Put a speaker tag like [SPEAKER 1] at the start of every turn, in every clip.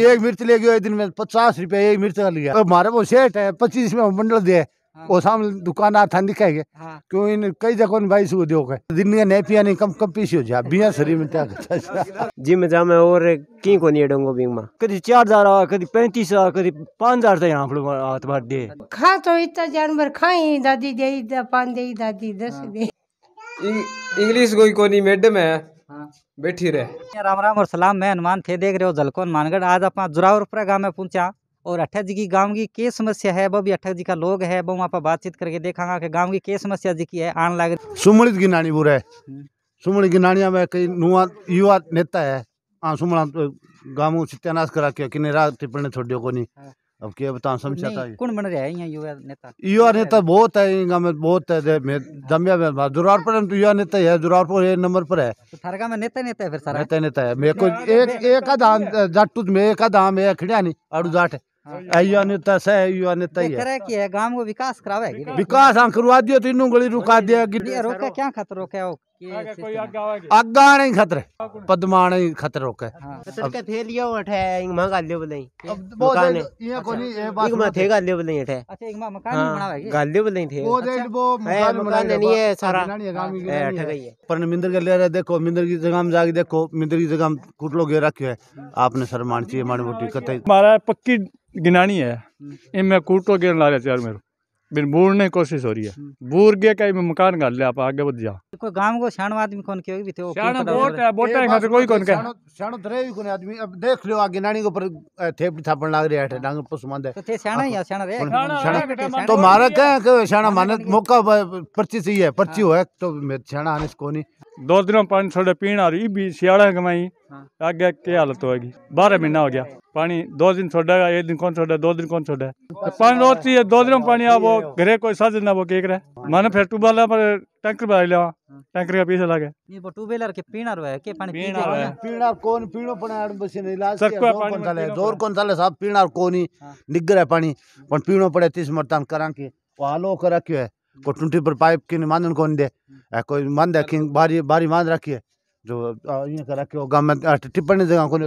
[SPEAKER 1] एक मिर्च ले गया दिन में पचास रुपया एक मिर्च का लिया हमारे वो सेठ है पच्चीस में मंडल दे हाँ। वो सामने दुकान था दिखाएंगे हाँ। क्यों इन कई जगह बाईस सो दो दिन में नहीं पिया नहीं कम कम पीस हो जा बिया शरीर में क्या जी मैं जा मैं और की को नहीं डोंगो बिंग में कभी चार हजार आ कभी पैंतीस आ कभी पाँच हजार था यहाँ हाथ भर दे
[SPEAKER 2] खा तो इतना जानवर खाई दादी दे पान दे दादी दस हाँ। दे
[SPEAKER 1] इंग्लिश कोई कोनी
[SPEAKER 3] मैडम है बैठी रहे राम राम और सलाम मैं हनुमान थे देख रहे हो जलकोन मानगढ़ आज अपना जुरावरपुरा गाँव में पहुंचा और अठा जी की गाँव की के समस्या है वो भी अठा जी का लोग है वो वहाँ पर बातचीत करके देखा की गाँव की के समस्या जी की है आन लागे
[SPEAKER 1] सुमणित गिनानी बुरा है सुमणित गिनानिया हम्म। में कई नुआ युवा नेता है हाँ सुमणा गाँव सत्यानाश करा के किन्नी रात टिप्पणी छोड़ को नहीं हाँ। अब के बता समझ आता है कौन
[SPEAKER 3] बन रहा है यहाँ युवा नेता युवा
[SPEAKER 1] नेता बहुत है यहाँ में बहुत है मैं दमिया में दुरारपुर पर तो युवा नेता है पर एक नंबर पर है अच्छा, तो थारका में नेता नेता है फिर सारा नेता नेता है मेरे को एक एक आधा जाटू तो में एक आधा में खड़िया नहीं आड़ू जाट हाँ। युवा नेता से युवा नेता ही है
[SPEAKER 3] की है गांव को विकास करावे विकास
[SPEAKER 1] हम हाँ, करवा दियो तो इनु गली रुका दिया क्या
[SPEAKER 3] खतरो क्या अग्गा हाँ। तो
[SPEAKER 2] अच्छा,
[SPEAKER 1] अच्छा, हाँ, अच्छा। नहीं खतरे पदमा नहीं खतरे रोके थे मिंदर देखो मिंदर की जगह जाके देखो मिंदर की जगह है आपने सर मान चाहिए माड़ी मोटी कतई पक्की गिनानी है
[SPEAKER 3] हम्म।
[SPEAKER 1] इनमें ला रहे चार मेरे बिन की कोशिश हो रही है हम्म। बूर गया कहीं मकान गाल ले आप आगे बढ़ जा
[SPEAKER 3] कोई गांव को शान आदमी कौन क्यों
[SPEAKER 1] भी थे शान बोट है बोट है खातिर तो कोई कौन क्या शान धरे भी कोने आदमी अब देख लियो आगे नानी के ऊपर थेपड़ी थापन लाग रही है डांग पशु मंद है तो थे शान तो मारा मौका पर्ची सही है पर्ची हाँ। हो है तो शाना आने को नहीं दो दिनों पानी छोड़े आ रही भी सियाड़ा कमाई हाँ। आगे क्या हालत होगी बारह महीना हो गया पानी दो दिन छोड़ा एक दिन कौन छोड़ा दो दिन कौन छोड़ा तो पानी रोज चाहिए दो दिन पानी आप घरे कोई साधन दिन वो केक रहे मैंने फिर ट्यूबवेल पर टैंकर बना लिया टैंकर का पीछे लगे
[SPEAKER 3] ट्यूबवेलर के पीना रहे के पानी पीना रहे पीना कौन पीनो पण आड़ बस नहीं लास्ट सब को पानी कौन चले जोर
[SPEAKER 1] कौन चले साहब पीना कोनी हाँ। निगर है पानी पण पीनो पड़े तीस मरतान करा के वो आलो कर रखियो है को टूटी पर पाइप की मानन कोन दे कोई मान दे कि बारी बारी मान रखी है जो ये कर रखियो गांव में टिप्पणी जगह कोनी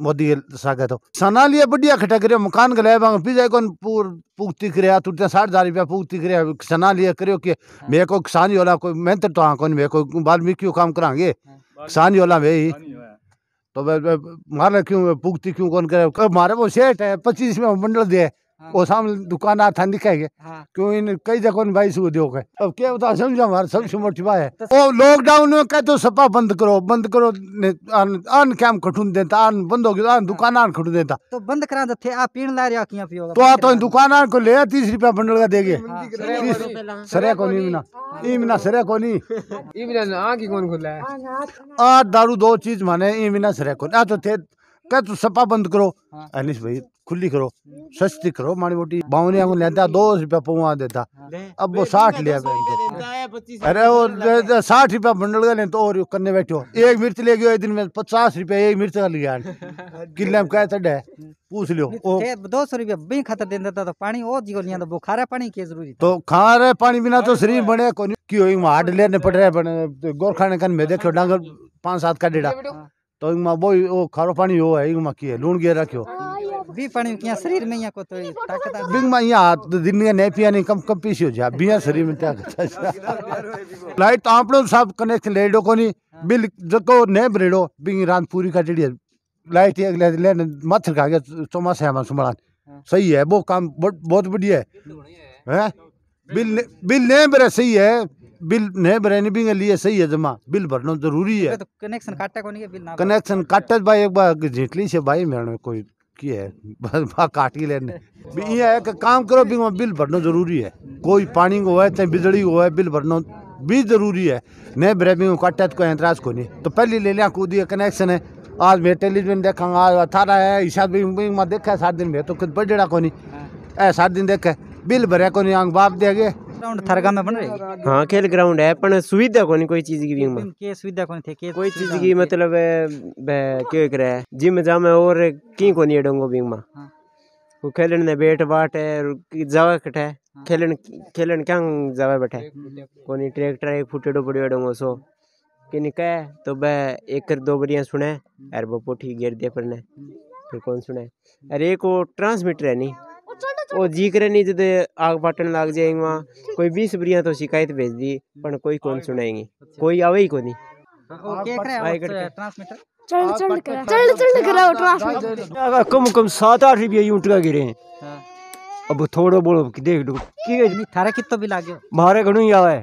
[SPEAKER 1] मोदी सागे तो सना लिए बढ़िया खटा करियो मकान गलाए बांग पीजे कोन पूर पुगती करया तू ते 60000 रुपया पुगती करया सना लिए करियो के हाँ। मे को किसान योला कोई मेहनत तो आ कोन मे को क्यों काम करांगे किसान योला वे ही तो मारे क्यों पुगती क्यों कोन करे मारे वो सेठ है 25 में मंडल दे ओसाम दुकान आता दिखाई गए क्यों इन कई जगह बाईस उद्योग है अब क्या बता समझो हमारे सबसे मोटी बात है वो तो लॉकडाउन में कहते तो सपा बंद करो बंद करो आन, आन क्या खटून देता आन बंद हो गया दुकान आन हाँ। खटून देता
[SPEAKER 3] तो बंद करा देते तो आप पीण ला रहा किया तो आ तो
[SPEAKER 1] दुकान आन को ले तीस रुपया बंडल का देंगे
[SPEAKER 2] हाँ, सर को
[SPEAKER 1] नहीं मिला ई सरे को
[SPEAKER 2] नहीं आगे हाँ। कौन खुला है
[SPEAKER 1] आ दारू दो चीज माने इमिना सर को आ तो थे कह तू तो सपा बंद करो अनिश भाई खुली करो सस्ती करो माड़ी मोटी बावनिया को लेता दो रुपया पौवा देता अब वो साठ लिया अरे वो साठ रुपया बंडल का लेते तो और करने बैठो एक मिर्च ले गयो एक दिन में पचास रुपया एक मिर्च का लिया किले में कह चढ़ पूछ लियो दो सौ रुपया बी खतर दे देता तो
[SPEAKER 3] पानी और जी को लिया तो खारा पानी के जरूरी
[SPEAKER 1] तो खारे पानी बिना तो शरीर बने को क्यों हार्ड लेने पड़ रहा है गोरखाने कन में देखो डांगर पांच सात का डेढ़ा तो वो खारो पानी हो है है लून गिर रखियो
[SPEAKER 3] बी पानी शरीर में या को तो ताकत
[SPEAKER 1] तो दिन ने पिया नहीं कम कम पीसी हो जा बिया शरीर में ताकत लाइट आपनो सब लेडो हाँ। बिल जको ने बिंग रात पूरी का जड़ी लाइट ले मथर का हम सही है वो काम बहुत बढ़िया है हैं बिल बिल ने सही है बिल नहीं भरने लिए सही है जमा बिल भरना जरूरी है तो
[SPEAKER 3] कनेक्शन काटा को नहीं बिल ना
[SPEAKER 1] कनेक्शन काटा भाई एक बार से भाई मेरे कोई की है काट ही लेने ये है कि काम करो भी बिल भरना जरूरी है कोई पानी को है चाहे बिजली को है बिल भरना भी जरूरी है नए ब्रेमी को काटे तो कोई एतराज को नहीं तो पहले ले लिया कूद ये कनेक्शन है आज मैं टेलीविजन देखा आज अठारह है ईशा देखा है सात दिन में तो कुछ बढ़ को नहीं ए हाँ। सात दिन देखे बिल भरे को नहीं आंग बाप दे गए ग्राउंड थरगा में बन रही
[SPEAKER 2] हाँ खेल ग्राउंड है पर सुविधा कोनी कोई चीज की बीमा
[SPEAKER 3] के सुविधा कोनी थे के कोई चीज की
[SPEAKER 2] मतलब क्यों करे जिम जामे और की कोनी डोंगो बीमा वो खेलन ने बैठ बाट है जावा कटे हाँ। खेलन खेलन क्या जावा बैठे कोनी ट्रैक्टर एक फुटेडो पड़ियो डोंगो सो किन कह तो बे एक कर दो बरियां सुने हम्म। अरे वो पोठी गिर दे पर ने हम्म। फिर कौन सुने अरे एक वो ट्रांसमीटर है नहीं
[SPEAKER 1] वो जिक्र नहीं
[SPEAKER 2] जो आग पाटन लग जाएंगे वहाँ कोई बीस बुरिया तो शिकायत भेज दी पर कोई कौन सुनाएंगी कोई आवे ही को
[SPEAKER 1] कम कम सात आठ रुपया यूं टका गिरे हैं अब थोड़ो बोलो देख
[SPEAKER 3] लो थारा कितना भी लागे
[SPEAKER 1] मारे घणो ही आवे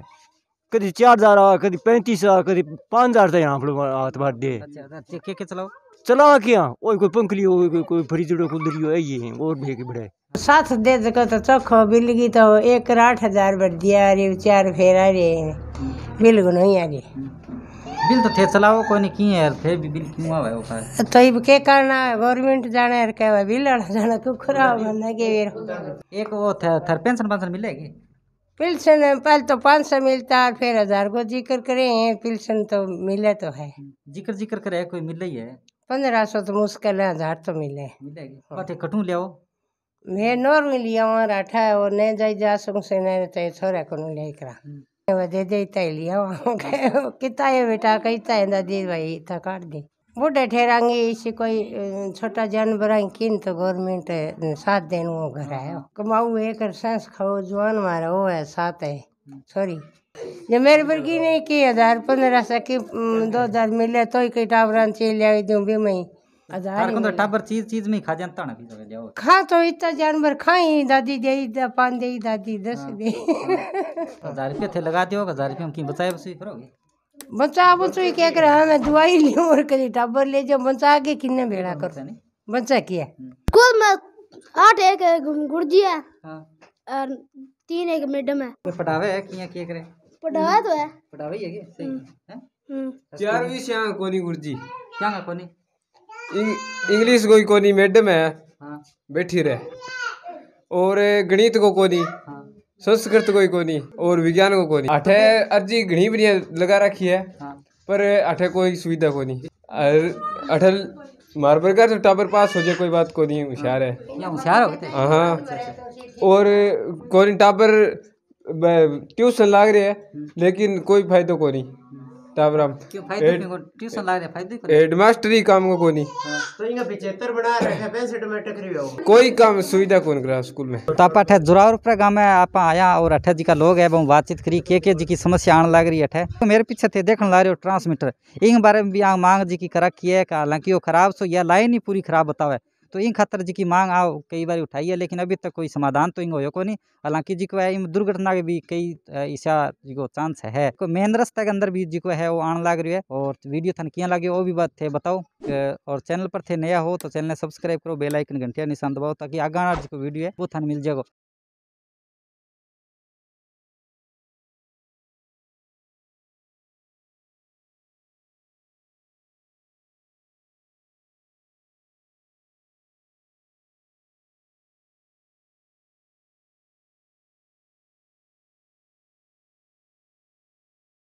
[SPEAKER 1] कदी चार हजार आवे कदी पैंतीस आवे कदी पांच हजार तक यहाँ हाथ मार दे अच्छा, के के चलाओ चला क्या ओए कोई पंखली हो कोई कोई फरीजड़ो कुंदरी हो ये हैं और भी बड़े
[SPEAKER 2] साथ दे जगह तो चौखो बिल गई तो एक आठ हजार बढ़ दिया अरे चार फेरा रे बिल गुनो ही आ रे
[SPEAKER 3] बिल तो थे चलाओ कोई नहीं की यार थे बिल क्यों आवे वो का
[SPEAKER 2] तो ये के करना गवर्नमेंट जाने यार के बिल आना जाना तो खराब ना के
[SPEAKER 3] एक वो थे थर पेंशन पेंशन मिलेगी
[SPEAKER 2] पिल्सन पहले तो पाँच सौ मिलता है फिर हज़ार को जिक्र करें हैं पिल्सन तो मिले तो है
[SPEAKER 3] जिक्र जिक्र करे कोई मिले ही है
[SPEAKER 2] पंद्रह सौ तो मुश्किल है हज़ार तो मिले
[SPEAKER 3] हाँ।
[SPEAKER 2] कटू ले मैं नोरू लिया वहाँ राठा है और नहीं जाई जा सकूँ से नहीं तो छोरा को नहीं हम्म। दे दे ही लिया वहाँ है बेटा कहता है दादी भाई इतना काट दे बूढ़े ठहरांगे इसी कोई छोटा जानवर है किन तो गवर्नमेंट साथ देन घर हाँ, आयो हाँ। कमाऊ एक सांस खाओ जवान मारो वो है साथ है हम्म। सॉरी जो જો મહેરબાની नहीं कि हजार पंद्रह सौ की दो हज़ार मिले तो ही कई टावर से ले आई दूं भी मैं हज़ार तार
[SPEAKER 3] ही को चीज चीज नहीं खा जानता ना पीछे जाओ
[SPEAKER 2] खा तो इतना जानवर खाई दादी दे दा- पान दे दादी दस हाँ। दे तो
[SPEAKER 3] हजार रुपये थे लगा दियो हजार रुपये हम की बचाए बस करोगे
[SPEAKER 2] बचा बचो ही क्या करे हमें दवाई ली और करी टावर ले जाओ बचा के किन्ने बेड़ा तो कर नहीं बचा किया हम्म। कुल में आठ एक गुरुजी है हाँ। और तीन एक मैडम है कोई पटावे है किया किया करे पटावा हम्म। तो है पटावा ही है क्या सही हम्म।
[SPEAKER 3] है चार विश यहाँ कोनी गुरुजी क्या है कोनी
[SPEAKER 2] इंग्लिश कोई कोनी मैडम है हाँ। बैठी रहे और गणित को कोनी हाँ। संस्कृत कोई कोनी और विज्ञान को कोनी अठे अर्जी घणी बढ़िया लगा रखी है हाँ। पर अठे कोई सुविधा कोनी अठे मार प्रकार से तो टाबर पास हो जाए कोई बात को नहीं होशियार है होशियार हाँ। हो
[SPEAKER 1] हाँ
[SPEAKER 2] और कोई टाबर ट्यूशन लाग रही है लेकिन कोई
[SPEAKER 3] फायदो को नहीं हेडमास्टर ही काम को नहीं
[SPEAKER 2] हाँ, तो कोई
[SPEAKER 3] काम सुविधा करा स्कूल में तो में आप आया और अठे जी का लोग है बातचीत करी के के जी की समस्या आने लग रही तो मेरे पीछे थे देखने ला रहे हो ट्रांसमीटर इन बारे में भी मांग जी की करा की है हालांकि वो खराब सो या लाइन ही पूरी खराब बतावे तो इन खातर जी की मांग आओ कई बार उठाई है लेकिन अभी तक कोई समाधान तो इन हो को नहीं हालांकि जी को है इन दुर्घटना के भी कई ऐसा जी को चांस है को मेन रास्ता के अंदर भी जी को है वो आने लाग रही है और वीडियो थन किया लागे वो भी बात थे बताओ और चैनल पर थे नया हो तो चैनल सब्सक्राइब करो बेलाइकन घंटिया निशान दबाओ ताकि आगे जी को वीडियो है वो थान मिल जाएगा